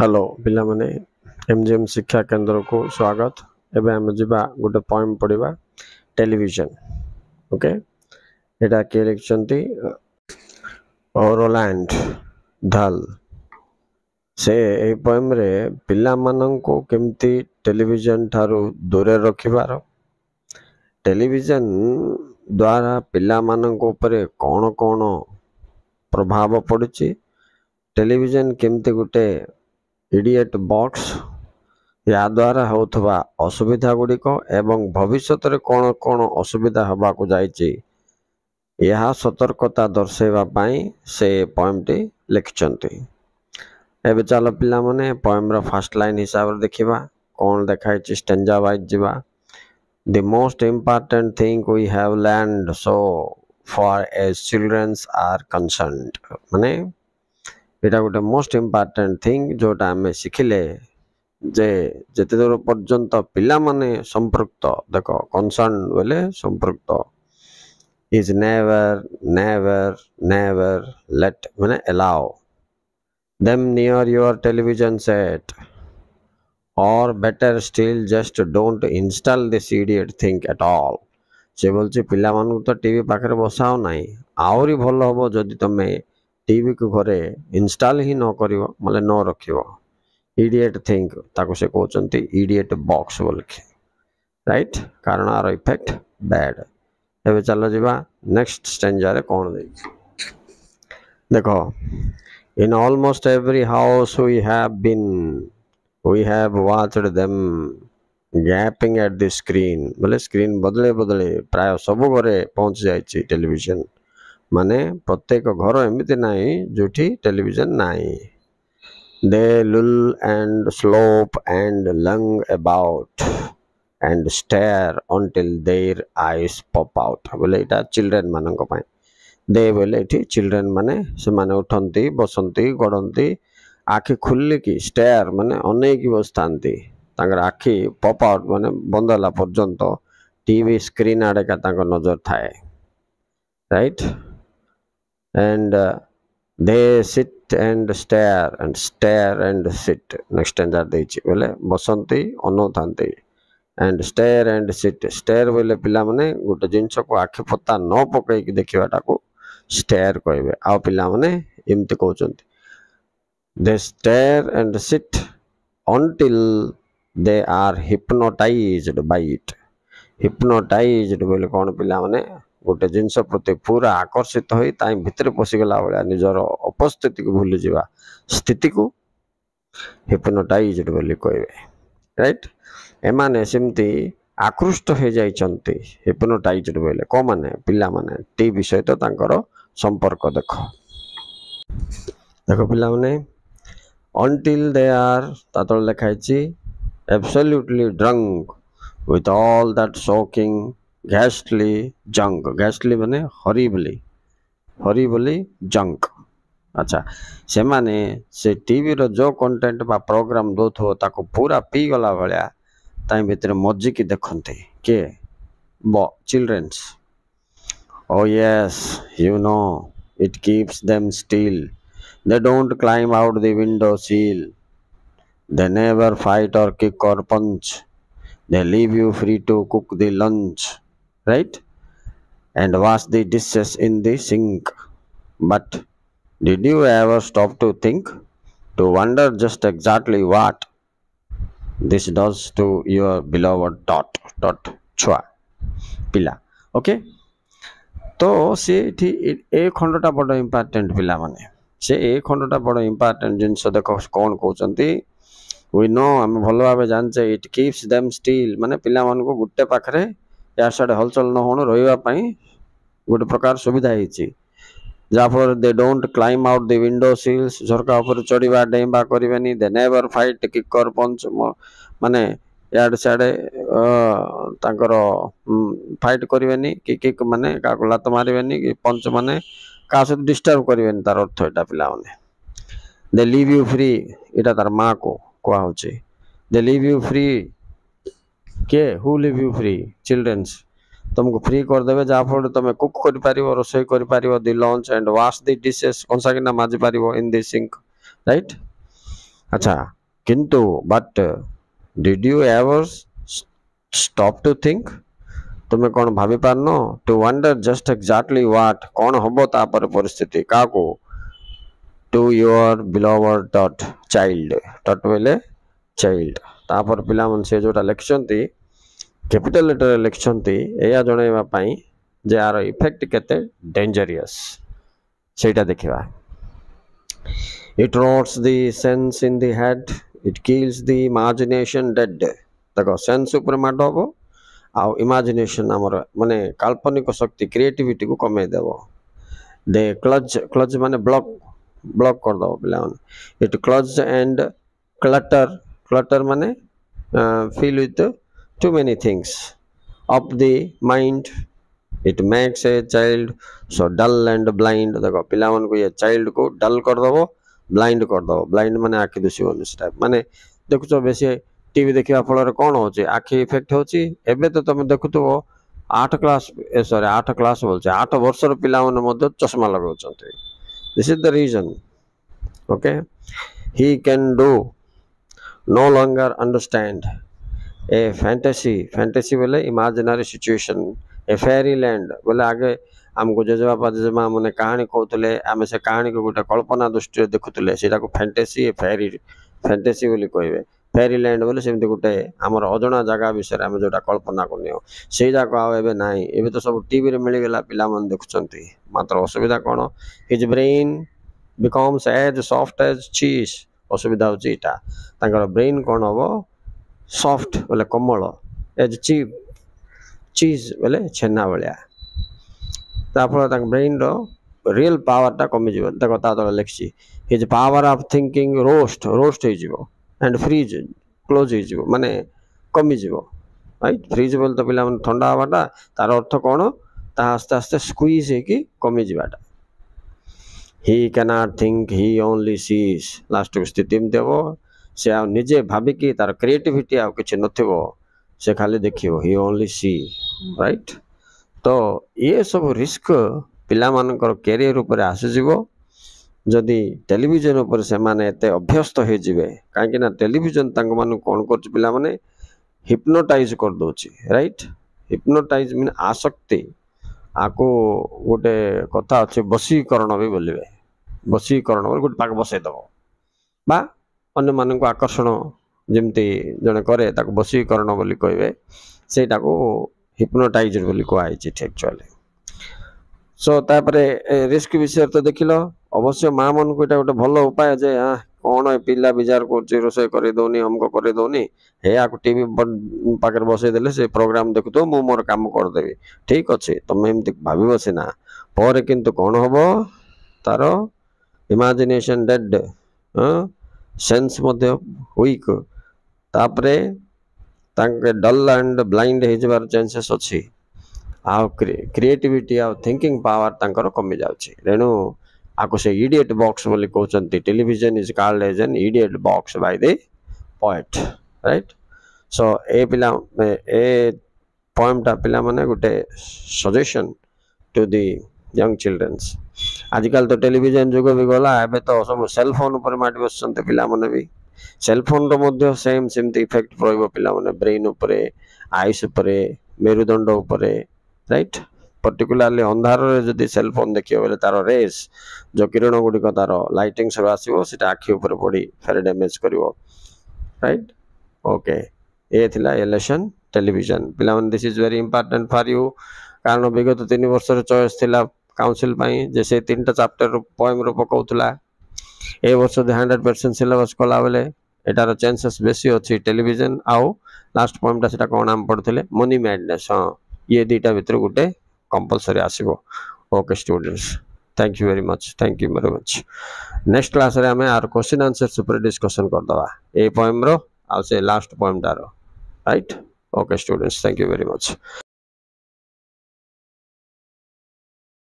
Hello पाने M G M शिक्षा केन्द्र को स्वागत एवं आम जा गोटे पॉइंट पढ़वा टेलीविजन ओके ये किए लिखते ओरलैंड धल से यही पॉइम पान को कमती टेलीजन ठार दूरे रखार टेलीजन द्वारा पान कौन कौन प्रभाव पड़ी टेलीजन केमती गोटे ଇଡିଏଟ୍ ବକ୍ସ ଏହାଦ୍ୱାରା ହେଉଥିବା ଅସୁବିଧା ଗୁଡ଼ିକ ଏବଂ ଭବିଷ୍ୟତରେ କ'ଣ କ'ଣ ଅସୁବିଧା ହେବାକୁ ଯାଇଛି ଏହା ସତର୍କତା ଦର୍ଶାଇବା ପାଇଁ ସେ ପଏମ୍ଟି ଲେଖିଛନ୍ତି ଏବେ ଚାଲ ପିଲାମାନେ ପଏମ୍ର ଫାର୍ଷ୍ଟ ଲାଇନ୍ ହିସାବରେ ଦେଖିବା କ'ଣ ଦେଖାଇଛି ଷ୍ଟେଞ୍ଜା ବାଇଜ୍ ଯିବା the most important thing we have learned so far a children's are concerned ମାନେ यहाँ गोटे मोस्ट इम्पोर्टाट थिंग जो आम शिखिले जे जिते दूर पर्यटन पाने संपृक्त देख कनसर्ण बोले संपृक्त is never never never let मैंने allow them near your television set or better still just don't install this idiot thing at all से बोल पिला तो पाखे बसाओ ना आल हम जदि तुम्हें टीवी को घरे इनस्टल ही न कर मैं न रख इडियट थिंक ताको से कहते इडियट बक्स बोल के रईट कारण आर इफेक्ट बैड एवं चल जा नेक्स्ट स्टेजर कौन दे देख in almost every house we have been we have watched them gaping at the screen बोले स्क्रीन बदले बदले प्राय सब घरे पहुँची जाइए टेलीजन माने प्रत्येक घर एमती ना जो टेलीजन नाई they loll and slouch and lounge about and stare until their eyes pop out बोले यहाँ चिल्ड्रेन मानी दे बोले ये चिल्ड्रेन मैंने से उठती बसती गड़ती आखि खुलिकी स्टेयर मानने अनेक बस था आखि पप आउट मान बंद पर्यटन टी स्क्रीन आड़े का नजर थाए right right? and uh, they sit and stare and stare and sit next stanza ଦେଇଛି ବୋଲେ ବସନ୍ତି ଅନଉଥାନ୍ତି and stare and sit stare ବୋଲେ ପିଲାମାନେ ଗୋଟେ ଜିନିଷକୁ ଆଖି ପତା ନ ପକାଇକି ଦେଖିବାଟାକୁ stare କହିବେ ଆଉ ପିଲାମାନେ ଏମିତି କହୁଛନ୍ତି they stare and sit until they are hypnotized by it hypnotized ବୋଲେ କ'ଣ ପିଲାମାନେ ଗୋଟେ ଜିନିଷ ପ୍ରତି ପୁରା ଆକର୍ଷିତ ହୋଇ ତାହିଁ ଭିତରେ ପଶିଗଲା ଭଳିଆ ନିଜର ଉପସ୍ଥିତିକୁ ଭୁଲିଯିବା ସ୍ଥିତିକୁ ହିପ୍ନୋଟାଇଜଡ଼୍ ବୋଲି କହିବେ ରାଇଟ୍ ଏମାନେ ସେମିତି ଆକୃଷ୍ଟ ହୋଇଯାଇଛନ୍ତି ହିପ୍ନୋଟାଇଜଡ଼୍ ବୋଇଲେ ମାନେ ପିଲାମାନେ ଟି ଟିଭି ସହିତ ତାଙ୍କର ସମ୍ପର୍କ ଦେଖ ଦେଖ ପିଲାମାନେ ଅନ୍ଟିଲ୍ ଦେ ଆର୍ ତା ତଳେ ଲେଖା ହେଇଛି absolutely drunk with all that shocking ghastly junk ghastly mane horribly horribly junk अच्छा से माने से टीवी रो जो कंटेंट बा प्रोग्राम दो थो ताको पूरा पी गला भलिया ताई भीतर मज्जी की देखंते के बो childrens oh yes you know it keeps them still they don't climb out the window sill they never fight or kick or punch they leave you free to cook the lunch right and wash the dishes in the sink but did you ever stop to think to wonder just exactly what this does to your beloved dot dot chua pila okay तो सी ए खंडटा बड़ important पिला माने से ए खंडटा बड़ important जिनस देख कौन कौन we know we भल भाव ଭଲ इट किप्स देम स्टिल माने पिला मान को गुट्टे पाखरे ୟା ସିଆଡ଼େ ହଲଚଲ ନ ହେଉଣୁ ରହିବା ପାଇଁ ଗୋଟେ ପ୍ରକାର ସୁବିଧା ହେଇଛି ଯାହାଫଳରେ they don't climb out the window sills ଝରକା ଉପରେ ଚଢ଼ିବା ଡେଇଁବା କରିବେନି ଦେ ନେଭର ଫାଇଟ୍ କିକର ପଞ୍ଚ ମାନେ ଇଆଡ଼େ ସିଆଡ଼େ ତାଙ୍କର ଫାଇଟ୍ କରିବେନି କି କିକ୍ ମାନେ କାହାକୁ ଲାତ ମାରିବେନି କି ପଞ୍ଚ ମାନେ କାହା ସହିତ ଡିଷ୍ଟର୍ବ କରିବେନି ତାର ଅର୍ଥ ଏଇଟା ପିଲାମାନେ ଦେ ଲିଭ୍ ୟୁ ଫ୍ରି ଏଇଟା ତାର ମାଆକୁ କୁହାହେଉଛି ଦେ ଲିଭ୍ ୟୁ ଫ୍ରି किए हु लिव यू फ्री चिल्ड्रेन्स तुमको फ्री करदे जहाँफल तुम कुक कर पार रोसे कर पार दि लंच एंड व्वाश दि डीसेस कंसा कि माजि पार इन दि सिंक रईट अच्छा किंतु but did you ever stop to think तुम कौन भाभी पार to wonder just exactly what कौन हम तापर परिस्थिति क्या to your beloved tot child tot बोले चाइल्ड तापर पिला जोटा लिखिंट कैपिटल लेटर लिखिंट या जनवाई जे आर इफेक्ट केजरीयसा देखा it rots the sense in the head it kills the imagination dead देख सेन्स मड हम आउ आम मानने काल्पनिक शक्ति क्रिएटिविटी को कमेदेव दे क्लज क्लज मान ब्लक ब्लक करदेव पे it clogs and clutter clutter मान फिल उथ too many things of the mind it makes a child so dull and blind The pila man ko ye child ko dull kar dabo blind kar dabo blind mane aaki dusi bani step mane dekhucho beshi tv dekhiwa phalare kon hochi aaki effect hochi ebe to tumi 8 class sorry 8 class bolche 8 barsar pila man modhe chashma lagauchanti this is the reason okay he can do no longer understand এ fantasy fantasy বলে imaginary situation ଏ fairy land ବୋଲେ ଆଗେ ଆମକୁ ଜେଜେବାପା ଜେଜେମା ମାନେ କାହାଣୀ କହୁଥିଲେ ଆମେ ସେ କାହାଣୀକୁ ଗୋଟେ କଳ୍ପନା ଦୃଷ୍ଟିରେ ଦେଖୁଥିଲେ ସେଇଟାକୁ ଫ୍ୟାଣ୍ଟେସି ଫେରି ଫ୍ୟାଣ୍ଟେସି ବୋଲି କହିବେ ଫେରି ଲ୍ୟାଣ୍ଡ ବୋଲେ ସେମିତି ଗୋଟେ ଆମର ଅଜଣା ଜାଗା ବିଷୟରେ ଆମେ ଯେଉଁଟା କଳ୍ପନାକୁ ନେଉ ସେଇଯାକ ଆଉ ଏବେ ନାହିଁ ଏବେ ତ ସବୁ ଟିଭିରେ ମିଳିଗଲା ପିଲାମାନେ ଦେଖୁଛନ୍ତି ମାତ୍ର ଅସୁବିଧା କ'ଣ his brain becomes as soft as cheese ଅସୁବିଧା ହେଉଛି ଏଇଟା ତାଙ୍କର ବ୍ରେନ୍ କ'ଣ ହେବ સોફ્ટ એટલે કમળો એજ ચીપ ચીઝ એટલે છેનાવળ્યા ତାପରେ ତାଙ୍କ ବ୍ରେନ୍ର ରିଅଲ୍ ପାୱାରଟା କମିଯିବ ଦେଖ ତା ତଳେ ଲେଖିଛି his power of thinking rust rust ହେଇଯିବ ଆଣ୍ଡ ଫ୍ରିଜ୍ କ୍ଲୋଜ୍ ହେଇଯିବ ମାନେ କମିଯିବ ରାଇଟ୍ ଫ୍ରିଜ୍ ବୋଲି ତ ପିଲାମାନେ ଥଣ୍ଡା ହେବାଟା ତାର ଅର୍ଥ କ'ଣ ତାହା ଆସ୍ତେ ଆସ୍ତେ ସ୍କୁଇଜ୍ ହେଇକି କମିଯିବାଟା ହି କ୍ୟାନ୍ ଆଟ୍ ଥିଙ୍କ ହି ଓନ୍ଲି ସିଜ୍ ଲାଷ୍ଟକୁ ସ୍ଥିତି ଏମିତି ହେବ ସେ ଆଉ ନିଜେ ଭାବିକି ତାର କ୍ରିଏଟିଭିଟି ଆଉ କିଛି ନଥିବ ସେ ଖାଲି ଦେଖିବ ହି ଓନ୍ଲି ସି ରାଇଟ୍ ତ ଏସବୁ ରିସ୍କ ପିଲାମାନଙ୍କର କ୍ୟାରିୟର ଉପରେ ଆସିଯିବ ଯଦି ଟେଲିଭିଜନ ଉପରେ ସେମାନେ ଏତେ ଅଭ୍ୟସ୍ତ ହେଇଯିବେ କାହିଁକିନା ଟେଲିଭିଜନ ତାଙ୍କମାନଙ୍କୁ କ'ଣ କରୁଛି ପିଲାମାନେ ହିପ୍ନୋଟାଇଜ୍ କରିଦେଉଛି ରାଇଟ୍ ହିପ୍ନୋଟାଇଜ୍ ମିନ୍ ଆସକ୍ତି ଆକୁ ଗୋଟେ କଥା ଅଛି ବଶୀକରଣ ବି ବୋଲିବେ ବଶୀକରଣ ବୋଲି ଗୋଟେ ପାଖ ବସେଇଦେବ ବା ଅନ୍ୟମାନଙ୍କୁ ଆକର୍ଷଣ ଯେମିତି ଜଣେ କରେ ତାକୁ ବଶୀକରଣ ବୋଲି କହିବେ ସେଇଟାକୁ ହିପ୍ନୋଟାଇଜର୍ ବୋଲି କୁହାହେଇଛି ଠିକ୍ ଆକ୍ଚୁଆଲି ସୋ ତାପରେ ରିସ୍କ ବିଷୟରେ ତ ଦେଖିଲ ଅବଶ୍ୟ ମା ମାନଙ୍କୁ ଏଇଟା ଗୋଟେ ଭଲ ଉପାୟ ଯେ କ'ଣ ଏ ପିଲା ବିଜାର କରୁଛି ରୋଷେଇ କରିଦେଉନି ଅମକ କରିଦେଉନି ହେ ଆକୁ ଟିଭି ପାଖରେ ବସେଇ ସେ ପ୍ରୋଗ୍ରାମ୍ ଦେଖୁଥିବ ମୁଁ ମୋର କାମ କରିଦେବି ଠିକ୍ ଅଛି ତମେ ଏମିତି ଭାବିବ ସିନା ପରେ କିନ୍ତୁ କ'ଣ ହେବ ତାର ଇମାଜିନେସନ୍ ଡେଡ୍ ହଁ ସେନ୍ସ ମଧ୍ୟ ୱିକ୍ ତା'ପରେ ତାଙ୍କେ ଡଲ୍ ଆଣ୍ଡ ବ୍ଲାଇଣ୍ଡ ହେଇଯିବାର ଚାନ୍ସେସ୍ ଅଛି ଆଉ କ୍ରିଏଟିଭିଟି ଆଉ ଥିଙ୍କିଂ ପାୱାର ତାଙ୍କର କମିଯାଉଛି ତେଣୁ ଆକୁ ସେ ଇଡ଼ିଏଟ୍ ବକ୍ସ ବୋଲି କହୁଛନ୍ତି television is called as an idiot box by the poet right so ଏ ପିଲା ଏ ପଏମ୍ଟା ପିଲାମାନେ ଗୋଟେ suggestion to the young childrens ଆଜିକାଲି ତ ଟେଲିଭିଜନ ଯୁଗ ବି ଗଲା ଏବେ ତ ସବୁ ସେଲ୍ ଫୋନ୍ ଉପରେ ମାଟି ବସୁଛନ୍ତି ପିଲାମାନେ ବି ସେଲ୍ ଫୋନ୍ର ମଧ୍ୟ ସେମ୍ ସେମିତି ଇଫେକ୍ଟ ରହିବ ପିଲାମାନେ ବ୍ରେନ୍ ଉପରେ ଆଇସ୍ ଉପରେ ମେରୁଦଣ୍ଡ ଉପରେ ରାଇଟ୍ ପର୍ଟିକୁଲାରଲି ଅନ୍ଧାରରେ ଯଦି ସେଲ୍ ଫୋନ୍ ଦେଖିବ ବୋଲେ ତାର ରେସ୍ ଯେଉଁ କିରଣ ଗୁଡ଼ିକ ତାର ଲାଇଟିଂ ସବୁ ଆସିବ ସେଇଟା ଆଖି ଉପରେ ପଡ଼ି ଫେରେ ଡ୍ୟାମେଜ୍ କରିବ ରାଇଟ୍ ଓକେ ଏ ଥିଲା ଇଲେକ୍ସନ୍ ଟେଲିଭିଜନ୍ ପିଲାମାନେ this is very important for you କାରଣ ବିଗତ ତିନି ବର୍ଷର ଚଏସ୍ ଥିଲା କାଉନସିଲ୍ ପାଇଁ ଯେ ସେ ତିନିଟା ଚାପ୍ଟର ପଏମ୍ରୁ ପକାଉଥିଲା ଏ ବର୍ଷ ଯେ ହଣ୍ଡ୍ରେଡ଼ ପରସେଣ୍ଟ ସିଲେବସ୍ କଲାବେଳେ ଏଟାର ଚାନ୍ସେସ୍ ବେଶୀ ଅଛି ଟେଲିଭିଜନ ଆଉ ଲାଷ୍ଟ ପଏଣ୍ଟଟା ସେଟା କ'ଣ ଆମେ ପଢ଼ୁଥିଲେ ମନି ମ୍ୟାଡ଼ନେସ୍ ହଁ ଇଏ ଦୁଇଟା ଭିତରୁ ଗୋଟେ କମ୍ପଲସରି ଆସିବ okay students thank you very much thank you very much next class रे आमे आर क्वेश्चन आंसर ऊपर डिस्कशन कर दवा ए पॉइंट रो आ से लास्ट पॉइंट रो right okay students thank you very much